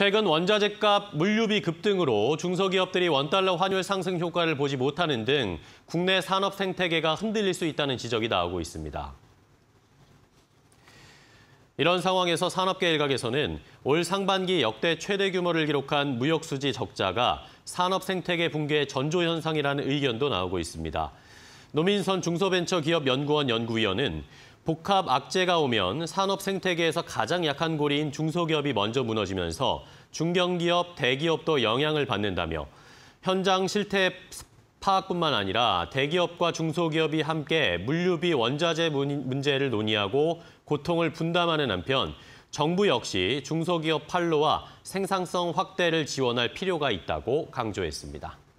최근 원자재값, 물류비 급등으로 중소기업들이 원달러 환율 상승 효과를 보지 못하는 등 국내 산업 생태계가 흔들릴 수 있다는 지적이 나오고 있습니다. 이런 상황에서 산업계 일각에서는 올 상반기 역대 최대 규모를 기록한 무역수지 적자가 산업 생태계 붕괴의 전조현상이라는 의견도 나오고 있습니다. 노민선 중소벤처기업연구원 연구위원은 복합 악재가 오면 산업 생태계에서 가장 약한 고리인 중소기업이 먼저 무너지면서 중견기업, 대기업도 영향을 받는다며 현장 실태 파악뿐만 아니라 대기업과 중소기업이 함께 물류비 원자재 문제를 논의하고 고통을 분담하는 한편 정부 역시 중소기업 판로와 생산성 확대를 지원할 필요가 있다고 강조했습니다.